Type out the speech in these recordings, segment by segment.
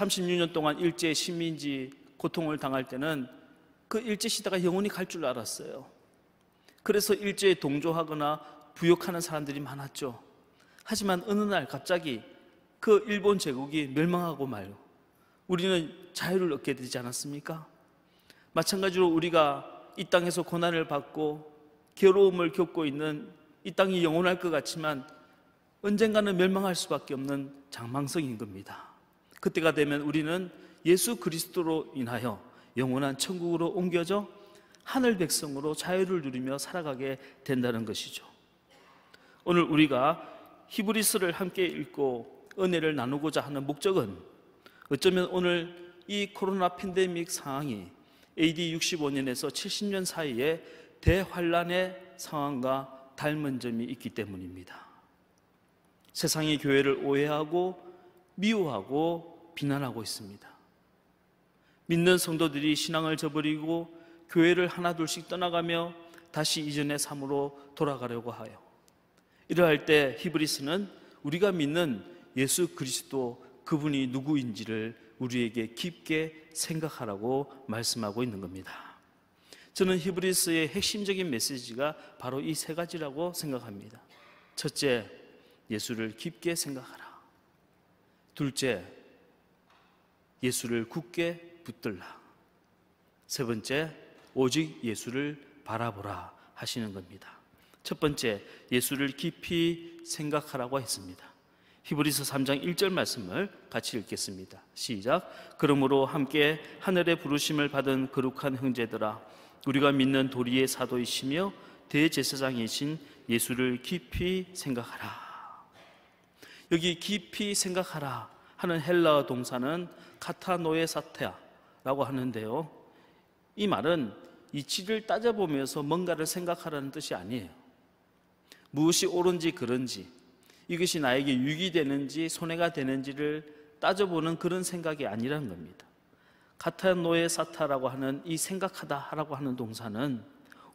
36년 동안 일제 식민지 고통을 당할 때는 그 일제 시대가 영원히 갈 줄 알았어요. 그래서 일제에 동조하거나 부역하는 사람들이 많았죠. 하지만 어느 날 갑자기 그 일본 제국이 멸망하고 말요. 우리는 자유를 얻게 되지 않았습니까? 마찬가지로 우리가 이 땅에서 고난을 받고 괴로움을 겪고 있는 이 땅이 영원할 것 같지만 언젠가는 멸망할 수밖에 없는 장망성인 겁니다. 그때가 되면 우리는 예수 그리스도로 인하여 영원한 천국으로 옮겨져 하늘 백성으로 자유를 누리며 살아가게 된다는 것이죠. 오늘 우리가 히브리스를 함께 읽고 은혜를 나누고자 하는 목적은 어쩌면 오늘 이 코로나 팬데믹 상황이 AD 65년에서 70년 사이에 대환란의 상황과 닮은 점이 있기 때문입니다. 세상이 교회를 오해하고 미워하고 비난하고 있습니다. 믿는 성도들이 신앙을 저버리고 교회를 하나둘씩 떠나가며 다시 이전의 삶으로 돌아가려고 하여 이러할 때 히브리스는 우리가 믿는 예수 그리스도 그분이 누구인지를 우리에게 깊게 생각하라고 말씀하고 있는 겁니다. 저는 히브리스의 핵심적인 메시지가 바로 이 세 가지라고 생각합니다. 첫째, 예수를 깊게 생각하라. 둘째, 예수를 굳게 붙들라. 세 번째, 오직 예수를 바라보라 하시는 겁니다. 첫 번째, 예수를 깊이 생각하라고 했습니다. 히브리서 3장 1절 말씀을 같이 읽겠습니다. 시작. 그러므로 함께 하늘의 부르심을 받은 거룩한 형제들아, 우리가 믿는 도리의 사도이시며 대제사장이신 예수를 깊이 생각하라. 여기 깊이 생각하라 하는 헬라어 동사는 카타노의 사테야라고 하는데요. 이 말은 이치를 따져보면서 뭔가를 생각하라는 뜻이 아니에요. 무엇이 옳은지 그른지 이것이 나에게 유익이 되는지 손해가 되는지를 따져보는 그런 생각이 아니라는 겁니다. 카타노의 사타라고 하는 이 생각하다라고 하 하는 동사는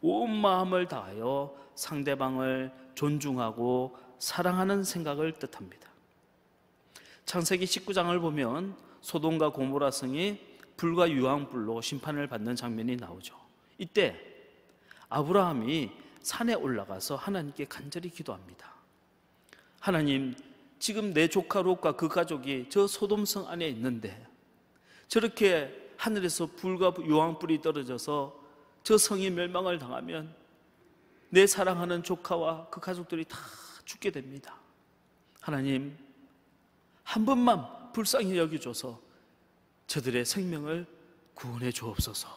온 마음을 다하여 상대방을 존중하고 사랑하는 생각을 뜻합니다. 창세기 19장을 보면 소돔과 고모라 성이 불과 유황불로 심판을 받는 장면이 나오죠. 이때 아브라함이 산에 올라가서 하나님께 간절히 기도합니다. 하나님, 지금 내 조카 롯과 그 가족이 저 소돔성 안에 있는데 저렇게 하늘에서 불과 유황불이 떨어져서 저 성이 멸망을 당하면 내 사랑하는 조카와 그 가족들이 다 죽게 됩니다. 하나님, 한 번만 불쌍히 여기줘서 저들의 생명을 구원해 주옵소서.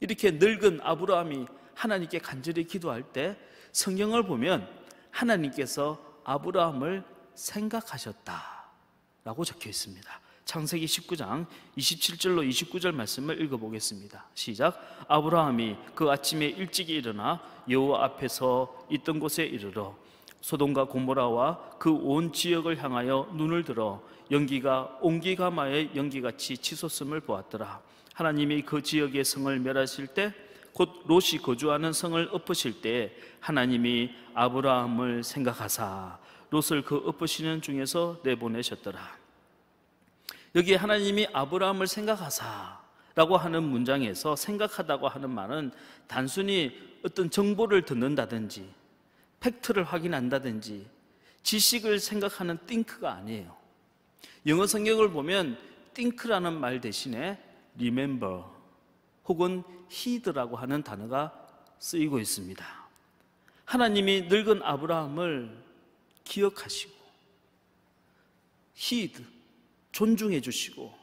이렇게 늙은 아브라함이 하나님께 간절히 기도할 때 성경을 보면 하나님께서 아브라함을 생각하셨다. 라고 적혀 있습니다. 창세기 19장 27절로 29절 말씀을 읽어보겠습니다. 시작. 아브라함이 그 아침에 일찍 일어나 여호와 앞에서 있던 곳에 이르러 소돔과 고모라와 그 온 지역을 향하여 눈을 들어 연기가 옹기가마의 연기같이 치솟음을 보았더라. 하나님이 그 지역의 성을 멸하실 때 곧 롯이 거주하는 성을 엎으실 때 하나님이 아브라함을 생각하사 롯을 그 엎으시는 중에서 내보내셨더라. 여기에 하나님이 아브라함을 생각하사 라고 하는 문장에서 생각하다고 하는 말은 단순히 어떤 정보를 듣는다든지 팩트를 확인한다든지 지식을 생각하는 t 크가 아니에요. 영어 성경을 보면 띵크라는말 대신에 remember 혹은 heed라고 하는 단어가 쓰이고 있습니다. 하나님이 늙은 아브라함을 기억하시고 heed 존중해 주시고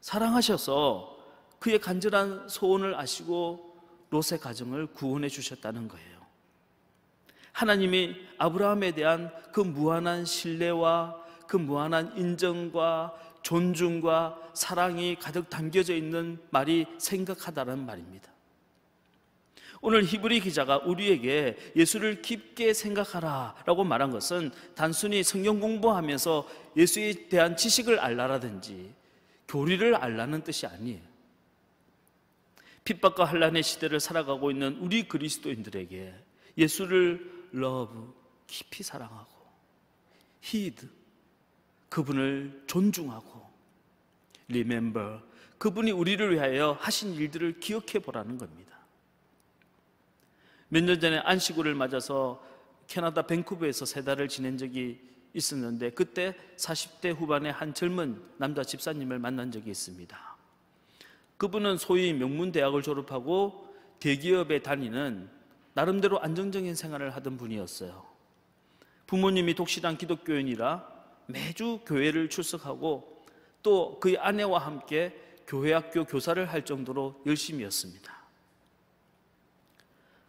사랑하셔서 그의 간절한 소원을 아시고 롯의 가정을 구원해 주셨다는 거예요. 하나님이 아브라함에 대한 그 무한한 신뢰와 그 무한한 인정과 존중과 사랑이 가득 담겨져 있는 말이 생각하다는 말입니다. 오늘 히브리 기자가 우리에게 예수를 깊게 생각하라 라고 말한 것은 단순히 성경 공부하면서 예수에 대한 지식을 알라라든지 교리를 알라는 뜻이 아니에요. 핍박과 한란의 시대를 살아가고 있는 우리 그리스도인들에게 예수를 러브 깊이 사랑하고 히드 그분을 존중하고 리멤버 그분이 우리를 위하여 하신 일들을 기억해 보라는 겁니다. 몇 년 전에 안식구를 맞아서 캐나다 밴쿠버에서 세 달을 지낸 적이 있었는데 그때 40대 후반의 한 젊은 남자 집사님을 만난 적이 있습니다. 그분은 소위 명문 대학을 졸업하고 대기업에 다니는 나름대로 안정적인 생활을 하던 분이었어요. 부모님이 독실한 기독교인이라 매주 교회를 출석하고 또 그의 아내와 함께 교회학교 교사를 할 정도로 열심이었습니다.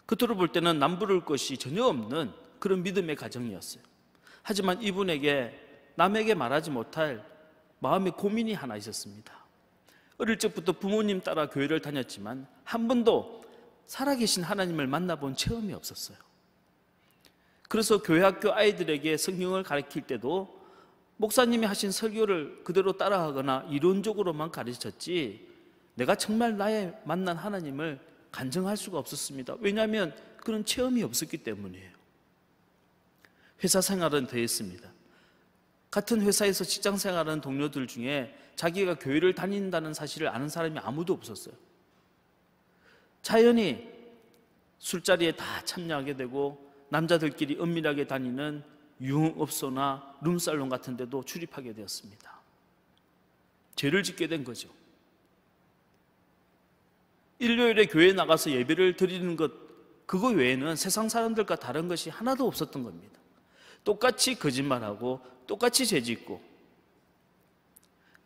그토록 볼 때는 남부를 것이 전혀 없는 그런 믿음의 가정이었어요. 하지만 이분에게 남에게 말하지 못할 마음의 고민이 하나 있었습니다. 어릴 적부터 부모님 따라 교회를 다녔지만 한 번도 살아계신 하나님을 만나본 체험이 없었어요. 그래서 교회 학교 아이들에게 성경을 가르칠 때도 목사님이 하신 설교를 그대로 따라하거나 이론적으로만 가르쳤지 내가 정말 나의 만난 하나님을 간증할 수가 없었습니다. 왜냐하면 그런 체험이 없었기 때문이에요. 회사 생활은 더했습니다. 같은 회사에서 직장 생활하는 동료들 중에 자기가 교회를 다닌다는 사실을 아는 사람이 아무도 없었어요. 자연히 술자리에 다 참여하게 되고 남자들끼리 은밀하게 다니는 유흥업소나 룸살롱 같은 데도 출입하게 되었습니다. 죄를 짓게 된 거죠. 일요일에 교회에 나가서 예배를 드리는 것, 그거 외에는 세상 사람들과 다른 것이 하나도 없었던 겁니다. 똑같이 거짓말하고, 똑같이 죄 짓고,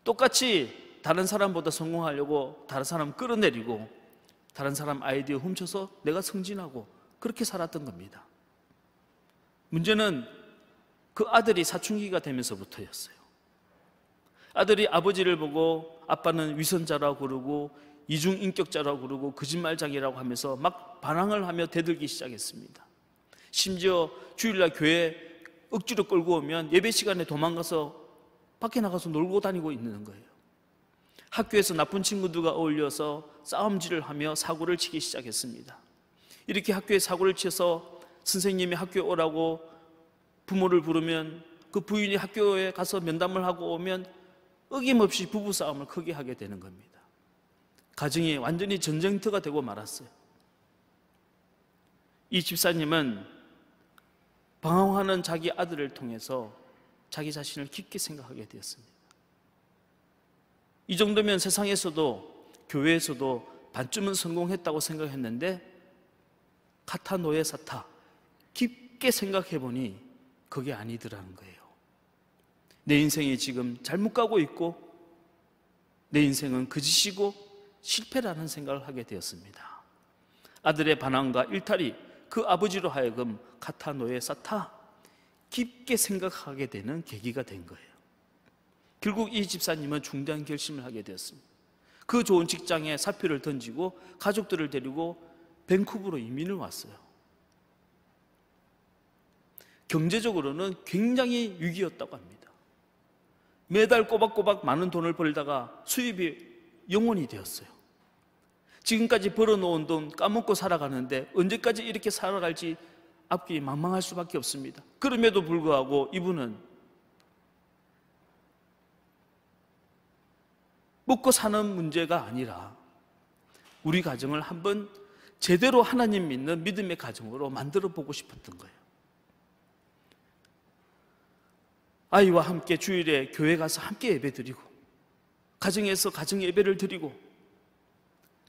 똑같이 다른 사람보다 성공하려고 다른 사람 끌어내리고, 다른 사람 아이디어 훔쳐서 내가 승진하고 그렇게 살았던 겁니다. 문제는 그 아들이 사춘기가 되면서부터였어요. 아들이 아버지를 보고 아빠는 위선자라고 그러고 이중인격자라고 그러고 거짓말장이라고 하면서 막 반항을 하며 대들기 시작했습니다. 심지어 주일날 교회 억지로 끌고 오면 예배 시간에 도망가서 밖에 나가서 놀고 다니고 있는 거예요. 학교에서 나쁜 친구들과 어울려서 싸움질을 하며 사고를 치기 시작했습니다. 이렇게 학교에 사고를 쳐서 선생님이 학교 오라고 부모를 부르면 그 부인이 학교에 가서 면담을 하고 오면 어김없이 부부싸움을 크게 하게 되는 겁니다. 가정이 완전히 전쟁터가 되고 말았어요. 이 집사님은 방황하는 자기 아들을 통해서 자기 자신을 깊게 생각하게 되었습니다. 이 정도면 세상에서도 교회에서도 반쯤은 성공했다고 생각했는데 카타노의 사타 깊게 생각해 보니 그게 아니더라는 거예요. 내 인생이 지금 잘못 가고 있고 내 인생은 그짓이고 실패라는 생각을 하게 되었습니다. 아들의 반항과 일탈이 그 아버지로 하여금 카타노의 사타 깊게 생각하게 되는 계기가 된 거예요. 결국 이 집사님은 중대한 결심을 하게 되었습니다. 그 좋은 직장에 사표를 던지고 가족들을 데리고 밴쿠버로 이민을 왔어요. 경제적으로는 굉장히 위기였다고 합니다. 매달 꼬박꼬박 많은 돈을 벌다가 수입이 영원이 되었어요. 지금까지 벌어놓은 돈 까먹고 살아가는데 언제까지 이렇게 살아갈지 앞길이 망망할 수밖에 없습니다. 그럼에도 불구하고 이분은 먹고 사는 문제가 아니라 우리 가정을 한번 제대로 하나님 믿는 믿음의 가정으로 만들어 보고 싶었던 거예요. 아이와 함께 주일에 교회 가서 함께 예배 드리고, 가정에서 가정 예배를 드리고,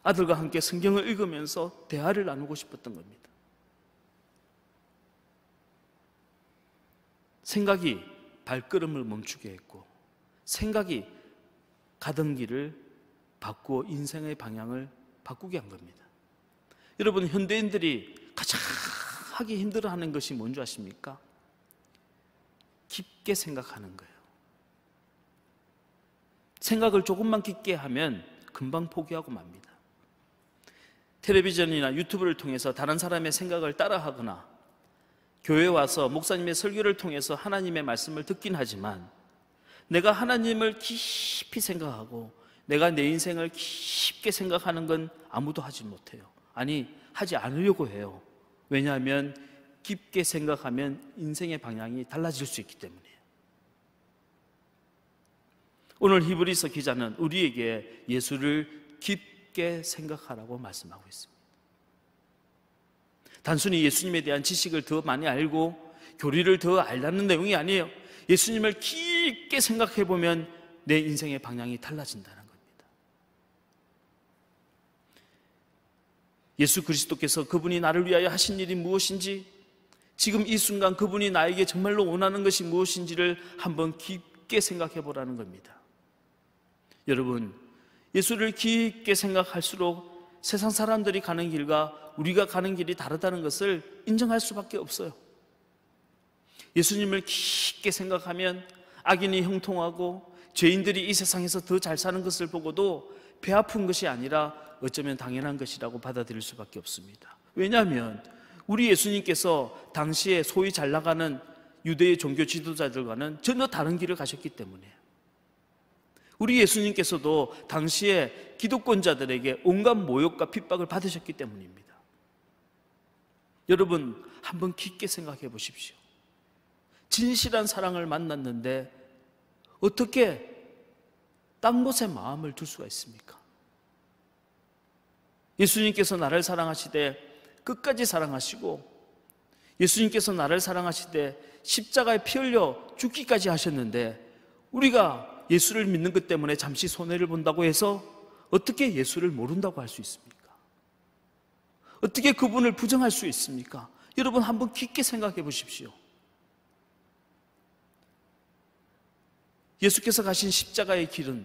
아들과 함께 성경을 읽으면서 대화를 나누고 싶었던 겁니다. 생각이 발걸음을 멈추게 했고, 생각이 가던 길을 바꾸어 인생의 방향을 바꾸게 한 겁니다. 여러분, 현대인들이 가장 하기 힘들어하는 것이 뭔지 아십니까? 깊게 생각하는 거예요. 생각을 조금만 깊게 하면 금방 포기하고 맙니다. 텔레비전이나 유튜브를 통해서 다른 사람의 생각을 따라하거나 교회 와서 목사님의 설교를 통해서 하나님의 말씀을 듣긴 하지만 내가 하나님을 깊이 생각하고 내가 내 인생을 깊게 생각하는 건 아무도 하지 못해요. 아니, 하지 않으려고 해요. 왜냐하면 깊게 생각하면 인생의 방향이 달라질 수 있기 때문이에요. 오늘 히브리서 기자는 우리에게 예수를 깊게 생각하라고 말씀하고 있습니다. 단순히 예수님에 대한 지식을 더 많이 알고 교리를 더 알라는 내용이 아니에요. 예수님을 깊게 생각해 보면 내 인생의 방향이 달라진다는 겁니다. 예수 그리스도께서 그분이 나를 위하여 하신 일이 무엇인지 지금 이 순간 그분이 나에게 정말로 원하는 것이 무엇인지를 한번 깊게 생각해 보라는 겁니다. 여러분, 예수를 깊게 생각할수록 세상 사람들이 가는 길과 우리가 가는 길이 다르다는 것을 인정할 수밖에 없어요. 예수님을 깊게 생각하면 악인이 형통하고 죄인들이 이 세상에서 더 잘 사는 것을 보고도 배 아픈 것이 아니라 어쩌면 당연한 것이라고 받아들일 수밖에 없습니다. 왜냐하면 우리 예수님께서 당시에 소위 잘 나가는 유대의 종교 지도자들과는 전혀 다른 길을 가셨기 때문에 우리 예수님께서도 당시에 기독권자들에게 온갖 모욕과 핍박을 받으셨기 때문입니다. 여러분, 한번 깊게 생각해 보십시오. 진실한 사랑을 만났는데 어떻게 딴 곳에 마음을 둘 수가 있습니까? 예수님께서 나를 사랑하시되 끝까지 사랑하시고 예수님께서 나를 사랑하시되 십자가에 피 흘려 죽기까지 하셨는데 우리가 예수를 믿는 것 때문에 잠시 손해를 본다고 해서 어떻게 예수를 모른다고 할 수 있습니까? 어떻게 그분을 부정할 수 있습니까? 여러분 한번 깊게 생각해 보십시오. 예수께서 가신 십자가의 길은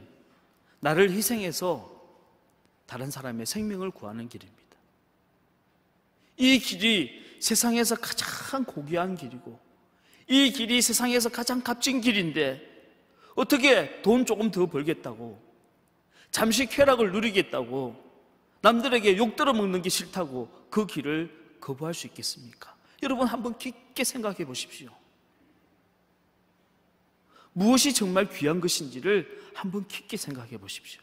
나를 희생해서 다른 사람의 생명을 구하는 길입니다. 이 길이 세상에서 가장 고귀한 길이고 이 길이 세상에서 가장 값진 길인데 어떻게 돈 조금 더 벌겠다고 잠시 쾌락을 누리겠다고 남들에게 욕 들어먹는 게 싫다고 그 길을 거부할 수 있겠습니까? 여러분 한번 깊게 생각해 보십시오. 무엇이 정말 귀한 것인지를 한번 깊게 생각해 보십시오.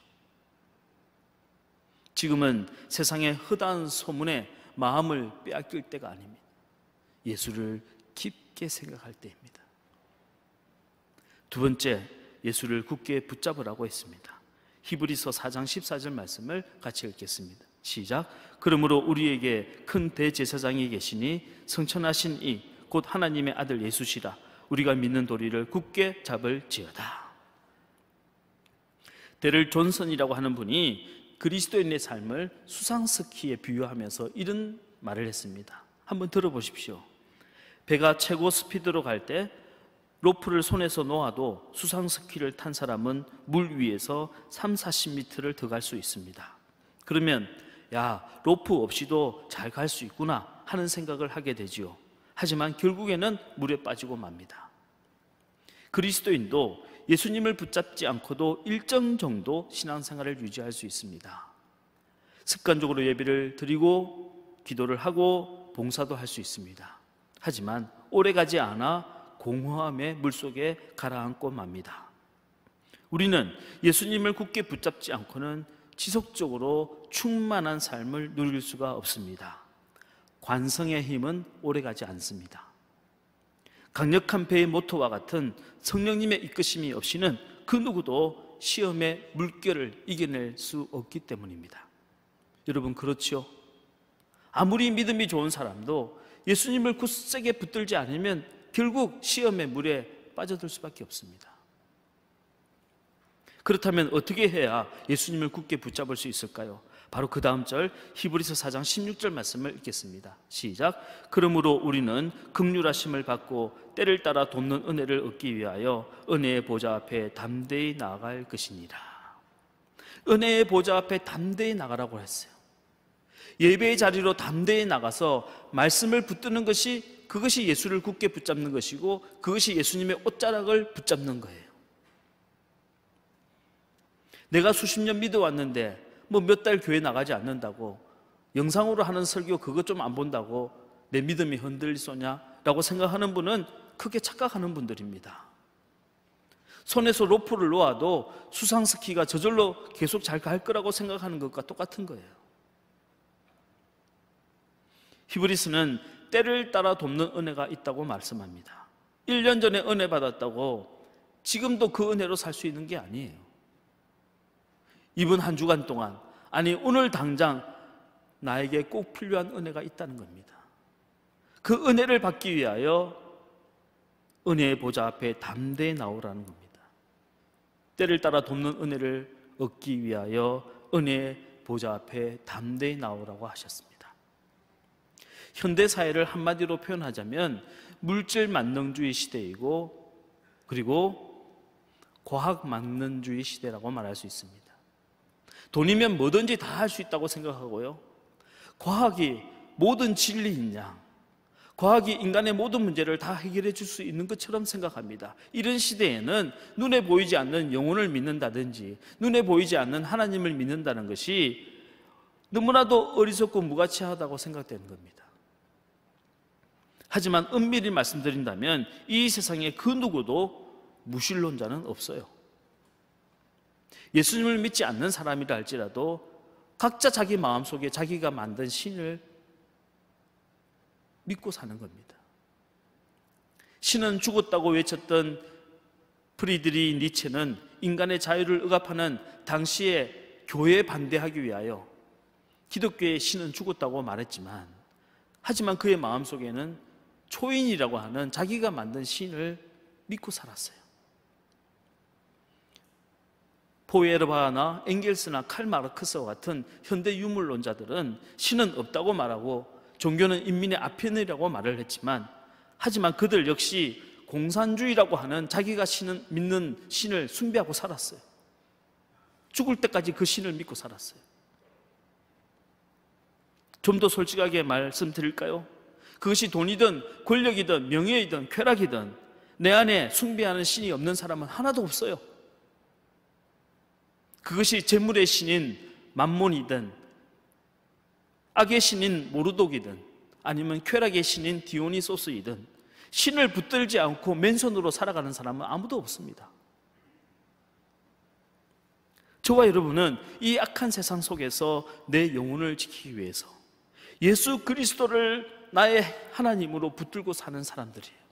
지금은 세상의 허다한 소문에 마음을 빼앗길 때가 아닙니다. 예수를 깊게 생각할 때입니다. 두 번째, 예수를 굳게 붙잡으라고 했습니다. 히브리서 4장 14절 말씀을 같이 읽겠습니다. 시작. 그러므로 우리에게 큰 대제사장이 계시니 성천하신 이 곧 하나님의 아들 예수시라 우리가 믿는 도리를 굳게 잡을지어다. 데를 존슨이라고 하는 분이 그리스도인의 삶을 수상스키에 비유하면서 이런 말을 했습니다. 한번 들어보십시오. 배가 최고 스피드로 갈 때 로프를 손에서 놓아도 수상스키를 탄 사람은 물 위에서 3, 40m를 더 갈 수 있습니다. 그러면 야, 로프 없이도 잘 갈 수 있구나 하는 생각을 하게 되지요. 하지만 결국에는 물에 빠지고 맙니다. 그리스도인도 예수님을 붙잡지 않고도 일정 정도 신앙생활을 유지할 수 있습니다. 습관적으로 예배를 드리고 기도를 하고 봉사도 할 수 있습니다. 하지만 오래 가지 않아 공허함의 물속에 가라앉고 맙니다. 우리는 예수님을 굳게 붙잡지 않고는 지속적으로 충만한 삶을 누릴 수가 없습니다. 관성의 힘은 오래가지 않습니다. 강력한 배의 모토와 같은 성령님의 이끄심이 없이는 그 누구도 시험의 물결을 이겨낼 수 없기 때문입니다. 여러분 그렇죠? 아무리 믿음이 좋은 사람도 예수님을 굳세게 붙들지 않으면 결국 시험의 물에 빠져들 수밖에 없습니다. 그렇다면 어떻게 해야 예수님을 굳게 붙잡을 수 있을까요? 바로 그 다음 절 히브리서 4장 16절 말씀을 읽겠습니다. 시작. 그러므로 우리는 긍휼하심을 받고 때를 따라 돕는 은혜를 얻기 위하여 은혜의 보좌 앞에 담대히 나갈 것이니라. 은혜의 보좌 앞에 담대히 나가라고 했어요. 예배의 자리로 담대히 나가서 말씀을 붙드는 것이 그것이 예수를 굳게 붙잡는 것이고 그것이 예수님의 옷자락을 붙잡는 거예요. 내가 수십 년 믿어왔는데 뭐 몇 달 교회 나가지 않는다고 영상으로 하는 설교 그거 좀 안 본다고 내 믿음이 흔들리소냐라고 생각하는 분은 크게 착각하는 분들입니다. 손에서 로프를 놓아도 수상스키가 저절로 계속 잘 갈 거라고 생각하는 것과 똑같은 거예요. 히브리스는 때를 따라 돕는 은혜가 있다고 말씀합니다. 1년 전에 은혜 받았다고 지금도 그 은혜로 살 수 있는 게 아니에요. 이번 한 주간 동안, 아니, 오늘 당장 나에게 꼭 필요한 은혜가 있다는 겁니다. 그 은혜를 받기 위하여 은혜의 보좌 앞에 담대히 나오라는 겁니다. 때를 따라 돕는 은혜를 얻기 위하여 은혜의 보좌 앞에 담대히 나오라고 하셨습니다. 현대 사회를 한마디로 표현하자면 물질 만능주의 시대이고 그리고 과학 만능주의 시대라고 말할 수 있습니다. 돈이면 뭐든지 다 할 수 있다고 생각하고요. 과학이 모든 진리인 양, 과학이 인간의 모든 문제를 다 해결해 줄 수 있는 것처럼 생각합니다. 이런 시대에는 눈에 보이지 않는 영혼을 믿는다든지, 눈에 보이지 않는 하나님을 믿는다는 것이 너무나도 어리석고 무가치하다고 생각되는 겁니다. 하지만 은밀히 말씀드린다면 이 세상에 그 누구도 무신론자는 없어요. 예수님을 믿지 않는 사람이라 할지라도 각자 자기 마음속에 자기가 만든 신을 믿고 사는 겁니다. 신은 죽었다고 외쳤던 프리드리 니체는 인간의 자유를 억압하는 당시에 교회에 반대하기 위하여 기독교의 신은 죽었다고 말했지만 하지만 그의 마음속에는 초인이라고 하는 자기가 만든 신을 믿고 살았어요. 보에르바나, 앵겔스나 칼마르크스 와 같은 현대 유물론자들은 신은 없다고 말하고 종교는 인민의 아편이라고 말을 했지만 하지만 그들 역시 공산주의라고 하는 자기가 신은, 믿는 신을 숭배하고 살았어요. 죽을 때까지 그 신을 믿고 살았어요. 좀 더 솔직하게 말씀드릴까요? 그것이 돈이든 권력이든 명예이든 쾌락이든 내 안에 숭배하는 신이 없는 사람은 하나도 없어요. 그것이 재물의 신인 만몬이든 악의 신인 모르독이든 아니면 쾌락의 신인 디오니소스이든 신을 붙들지 않고 맨손으로 살아가는 사람은 아무도 없습니다. 저와 여러분은 이 악한 세상 속에서 내 영혼을 지키기 위해서 예수 그리스도를 나의 하나님으로 붙들고 사는 사람들이에요.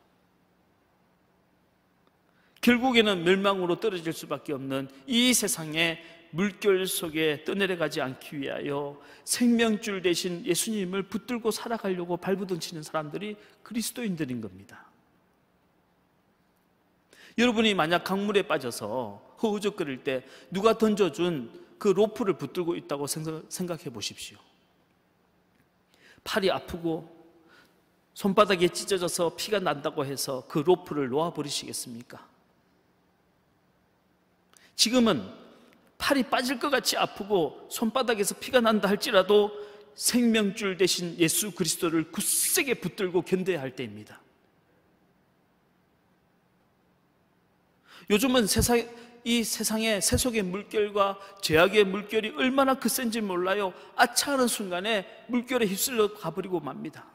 결국에는 멸망으로 떨어질 수밖에 없는 이 세상의 물결 속에 떠내려가지 않기 위하여 생명줄 대신 예수님을 붙들고 살아가려고 발부둥치는 사람들이 그리스도인들인 겁니다. 여러분이 만약 강물에 빠져서 허우적거릴 때 누가 던져준 그 로프를 붙들고 있다고 생각해 보십시오. 팔이 아프고 손바닥에 찢어져서 피가 난다고 해서 그 로프를 놓아버리시겠습니까? 지금은 팔이 빠질 것 같이 아프고 손바닥에서 피가 난다 할지라도 생명줄 대신 예수 그리스도를 굳세게 붙들고 견뎌야 할 때입니다. 요즘은 세상, 이 세상에 세속의 물결과 죄악의 물결이 얼마나 그센지 몰라요. 아차하는 순간에 물결에 휩쓸려 가버리고 맙니다.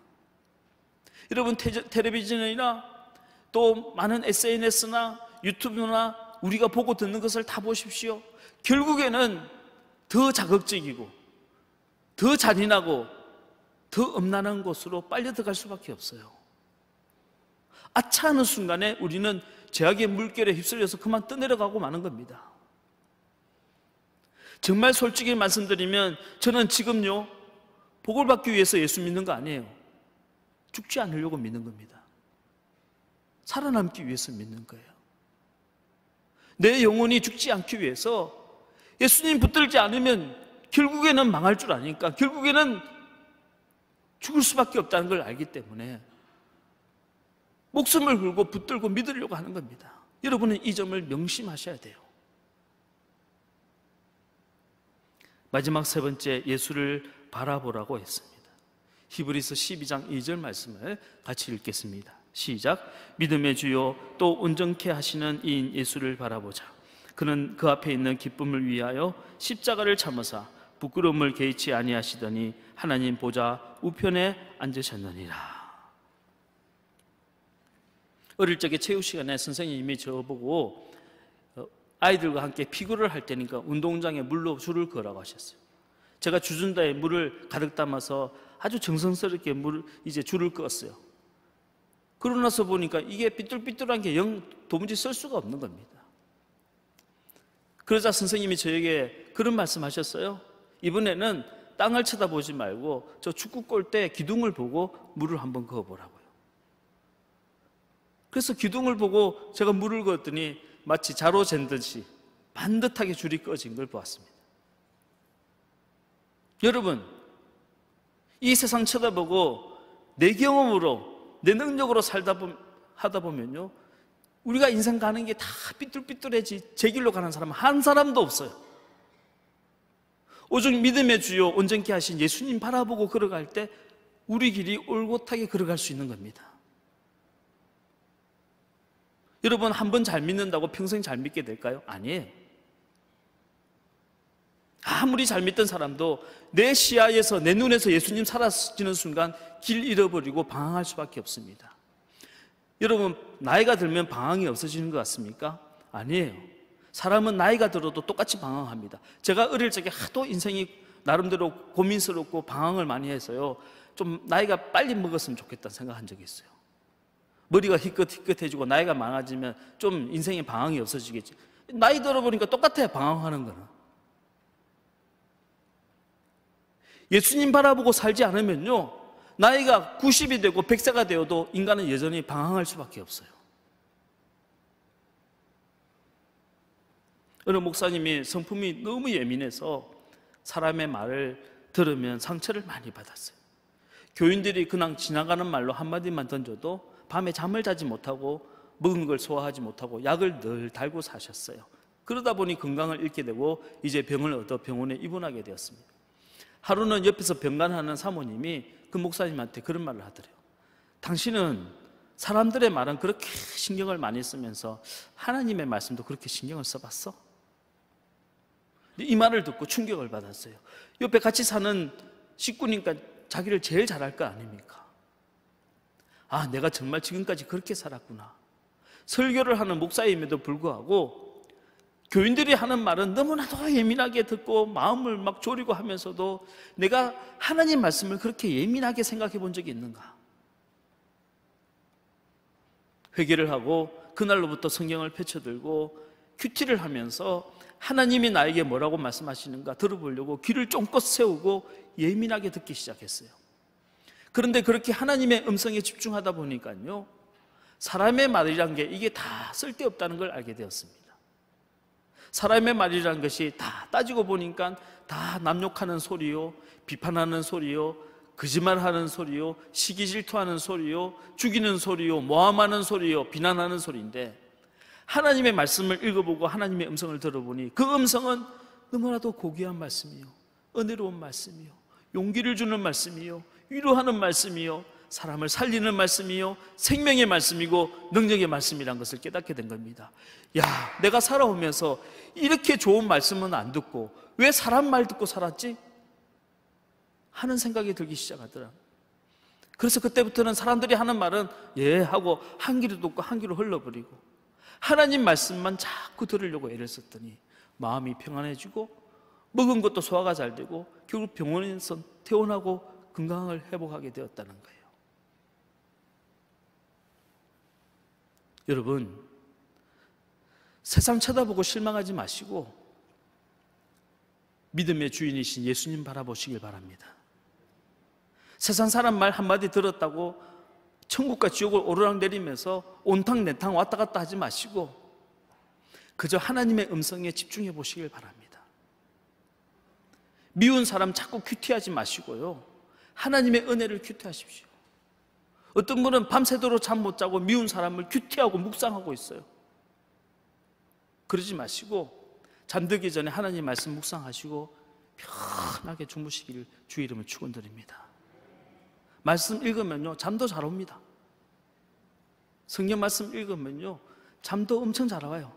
여러분, 테, 레비전이나또 많은 SNS나 유튜브나 우리가 보고 듣는 것을 다 보십시오. 결국에는 더 자극적이고, 더 잔인하고, 더 음란한 곳으로 빨려 들어갈 수밖에 없어요. 아차하는 순간에 우리는 제약의 물결에 휩쓸려서 그만 떠내려가고 마는 겁니다. 정말 솔직히 말씀드리면 저는 지금요, 복을 받기 위해서 예수 믿는 거 아니에요. 죽지 않으려고 믿는 겁니다. 살아남기 위해서 믿는 거예요. 내 영혼이 죽지 않기 위해서 예수님 붙들지 않으면 결국에는 망할 줄 아니까 결국에는 죽을 수밖에 없다는 걸 알기 때문에 목숨을 걸고 붙들고 믿으려고 하는 겁니다. 여러분은 이 점을 명심하셔야 돼요. 마지막 세 번째 예수를 바라보라고 했습니다. 히브리서 12장 2절 말씀을 같이 읽겠습니다. 시작. 믿음의 주요 또 온전케 하시는 이인 예수를 바라보자. 그는 그 앞에 있는 기쁨을 위하여 십자가를 참으사 부끄러움을 개의치 아니하시더니 하나님 보좌 우편에 앉으셨느니라. 어릴 적에 체육 시간에 선생님이 저보고 어, 아이들과 함께 피구를 할 때니까 운동장에 물로 줄을 거라고 하셨어요. 제가 주준다에 물을 가득 담아서 아주 정성스럽게 물 이제 줄을 껐어요. 그러나서 보니까 이게 삐뚤삐뚤한 게 영, 도무지 쓸 수가 없는 겁니다. 그러자 선생님이 저에게 그런 말씀 하셨어요. 이번에는 땅을 쳐다보지 말고 저 축구 골대 기둥을 보고 물을 한번 그어 보라고요. 그래서 기둥을 보고 제가 물을 그었더니 마치 자로 잰 듯이 반듯하게 줄이 꺼진 걸 보았습니다. 여러분, 이 세상 쳐다보고 내 경험으로 내 능력으로 살다 보 하다 보면요. 우리가 인생 가는 게 다 삐뚤삐뚤해지 제 길로 가는 사람 한 사람도 없어요. 오직 믿음의 주요 온전케 하신 예수님 바라보고 걸어갈 때 우리 길이 올곧하게 걸어갈 수 있는 겁니다. 여러분 한 번 잘 믿는다고 평생 잘 믿게 될까요? 아니에요. 아무리 잘 믿던 사람도 내 시야에서 내 눈에서 예수님 사라지는 순간 길 잃어버리고 방황할 수밖에 없습니다. 여러분, 나이가 들면 방황이 없어지는 것 같습니까? 아니에요. 사람은 나이가 들어도 똑같이 방황합니다. 제가 어릴 적에 하도 인생이 나름대로 고민스럽고 방황을 많이 해서요. 좀 나이가 빨리 먹었으면 좋겠다 생각한 적이 있어요. 머리가 희끗희끗해지고 나이가 많아지면 좀 인생의 방황이 없어지겠지. 나이 들어보니까 똑같아요, 방황하는 거는. 예수님 바라보고 살지 않으면요. 나이가 90이 되고 100세가 되어도 인간은 여전히 방황할 수밖에 없어요. 어느 목사님이 성품이 너무 예민해서 사람의 말을 들으면 상처를 많이 받았어요. 교인들이 그냥 지나가는 말로 한마디만 던져도 밤에 잠을 자지 못하고 먹은 걸 소화하지 못하고 약을 늘 달고 사셨어요. 그러다 보니 건강을 잃게 되고 이제 병을 얻어 병원에 입원하게 되었습니다. 하루는 옆에서 병간하는 사모님이 그 목사님한테 그런 말을 하더래요. 당신은 사람들의 말은 그렇게 신경을 많이 쓰면서 하나님의 말씀도 그렇게 신경을 써봤어? 이 말을 듣고 충격을 받았어요. 옆에 같이 사는 식구니까 자기를 제일 잘할 거 아닙니까? 아, 내가 정말 지금까지 그렇게 살았구나. 설교를 하는 목사임에도 불구하고 교인들이 하는 말은 너무나도 예민하게 듣고 마음을 막 졸이고 하면서도 내가 하나님 말씀을 그렇게 예민하게 생각해 본 적이 있는가? 회개를 하고 그날로부터 성경을 펼쳐들고 큐티를 하면서 하나님이 나에게 뭐라고 말씀하시는가 들어보려고 귀를 쫑긋 세우고 예민하게 듣기 시작했어요. 그런데 그렇게 하나님의 음성에 집중하다 보니까요. 사람의 말이란 게 이게 다 쓸데없다는 걸 알게 되었습니다. 사람의 말이라는 것이 다 따지고 보니까 다 남욕하는 소리요, 비판하는 소리요, 거짓말하는 소리요, 시기 질투하는 소리요, 죽이는 소리요, 모함하는 소리요, 비난하는 소리인데 하나님의 말씀을 읽어보고 하나님의 음성을 들어보니 그 음성은 너무나도 고귀한 말씀이요, 은혜로운 말씀이요, 용기를 주는 말씀이요, 위로하는 말씀이요, 사람을 살리는 말씀이요 생명의 말씀이고 능력의 말씀이란 것을 깨닫게 된 겁니다. 야, 내가 살아오면서 이렇게 좋은 말씀은 안 듣고 왜 사람 말 듣고 살았지? 하는 생각이 들기 시작하더라. 그래서 그때부터는 사람들이 하는 말은 예 하고 한 귀로 듣고 한 귀로 흘러버리고 하나님 말씀만 자꾸 들으려고 애를 썼더니 마음이 평안해지고 먹은 것도 소화가 잘 되고 결국 병원에서 퇴원하고 건강을 회복하게 되었다는 거예요. 여러분, 세상 쳐다보고 실망하지 마시고 믿음의 주인이신 예수님 바라보시길 바랍니다. 세상 사람 말 한마디 들었다고 천국과 지옥을 오르락내리면서 온탕 내탕 왔다 갔다 하지 마시고 그저 하나님의 음성에 집중해 보시길 바랍니다. 미운 사람 자꾸 큐티하지 마시고요. 하나님의 은혜를 큐티하십시오. 어떤 분은 밤새도록 잠 못 자고 미운 사람을 규태하고 묵상하고 있어요. 그러지 마시고 잠들기 전에 하나님 말씀 묵상하시고 편하게 주무시기를 주 이름을 축원드립니다. 말씀 읽으면요 잠도 잘 옵니다. 성경 말씀 읽으면요 잠도 엄청 잘 와요.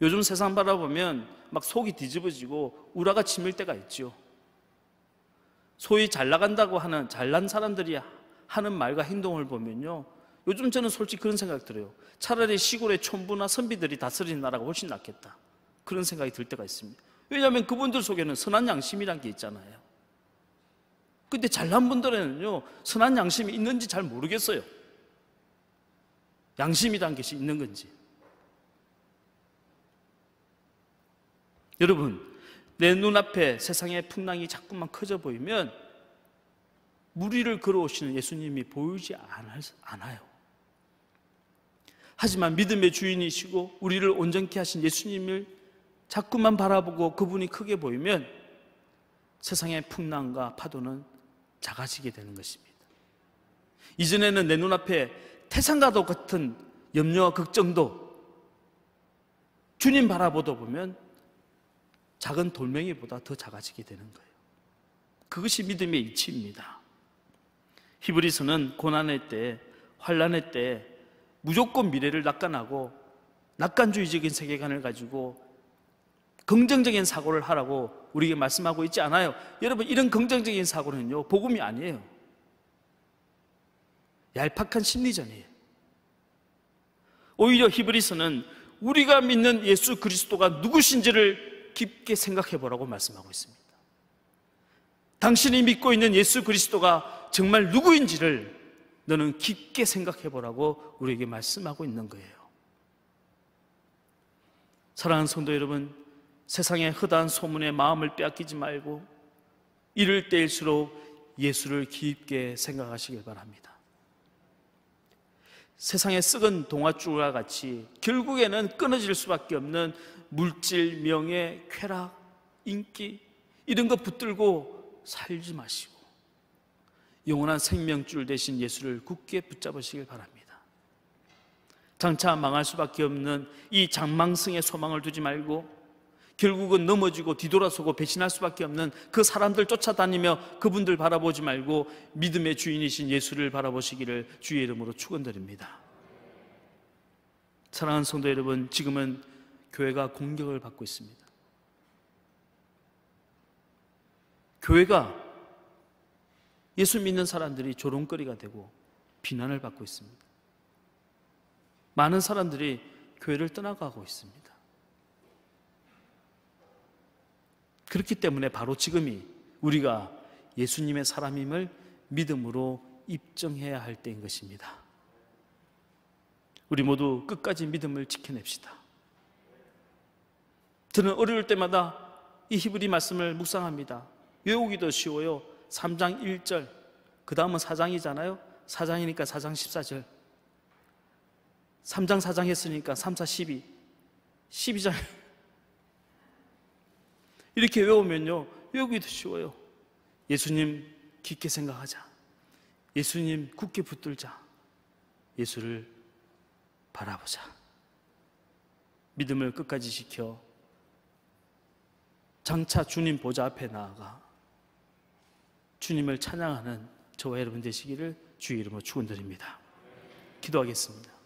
요즘 세상 바라보면 막 속이 뒤집어지고 우라가 치밀 때가 있죠 소위 잘 나간다고 하는 잘난 사람들이 하는 말과 행동을 보면요. 요즘 저는 솔직히 그런 생각 들어요. 차라리 시골의 촌부나 선비들이 다스리는 나라가 훨씬 낫겠다. 그런 생각이 들 때가 있습니다. 왜냐하면 그분들 속에는 선한 양심이란 게 있잖아요. 근데 잘난 분들에는요, 선한 양심이 있는지 잘 모르겠어요. 양심이란 것이 있는 건지. 여러분, 내 눈앞에 세상의 풍랑이 자꾸만 커져 보이면 무리를 걸어오시는 예수님이 보이지 않아요. 하지만 믿음의 주인이시고 우리를 온전케 하신 예수님을 자꾸만 바라보고 그분이 크게 보이면 세상의 풍랑과 파도는 작아지게 되는 것입니다. 이전에는 내 눈앞에 태산가도 같은 염려와 걱정도 주님 바라보다 보면 작은 돌멩이보다 더 작아지게 되는 거예요. 그것이 믿음의 이치입니다. 히브리서는 고난의 때, 환란의 때 무조건 미래를 낙관하고 낙관주의적인 세계관을 가지고 긍정적인 사고를 하라고 우리에게 말씀하고 있지 않아요. 여러분 이런 긍정적인 사고는요. 복음이 아니에요. 얄팍한 심리전이에요. 오히려 히브리서는 우리가 믿는 예수 그리스도가 누구신지를 깊게 생각해 보라고 말씀하고 있습니다. 당신이 믿고 있는 예수 그리스도가 정말 누구인지를 너는 깊게 생각해 보라고 우리에게 말씀하고 있는 거예요. 사랑하는 성도 여러분, 세상의 허다한 소문에 마음을 빼앗기지 말고 이럴 때일수록 예수를 깊게 생각하시길 바랍니다. 세상에쓰은 동화줄과 같이 결국에는 끊어질 수밖에 없는 물질, 명예, 쾌락, 인기 이런 것 붙들고 살지 마시고 영원한 생명줄 대신 예수를 굳게 붙잡으시길 바랍니다. 장차 망할 수밖에 없는 이 장망성의 소망을 두지 말고 결국은 넘어지고 뒤돌아서고 배신할 수밖에 없는 그 사람들 쫓아다니며 그분들 바라보지 말고 믿음의 주인이신 예수를 바라보시기를 주의 이름으로 축원드립니다. 사랑하는 성도 여러분, 지금은 교회가 공격을 받고 있습니다. 교회가 예수 믿는 사람들이 조롱거리가 되고 비난을 받고 있습니다. 많은 사람들이 교회를 떠나가고 있습니다. 그렇기 때문에 바로 지금이 우리가 예수님의 사람임을 믿음으로 입증해야 할 때인 것입니다. 우리 모두 끝까지 믿음을 지켜냅시다. 저는 어려울 때마다 이 히브리 말씀을 묵상합니다. 외우기도 쉬워요. 3장 1절. 그 다음은 4장이잖아요. 4장이니까 4장 14절. 3장 4장 했으니까 3, 4, 12. 12절. 이렇게 외우면요. 외기도 쉬워요. 예수님 깊게 생각하자. 예수님 굳게 붙들자. 예수를 바라보자. 믿음을 끝까지 지켜 장차 주님 보좌 앞에 나아가 주님을 찬양하는 저와 여러분 되시기를 주의 이름으로 축원드립니다. 기도하겠습니다.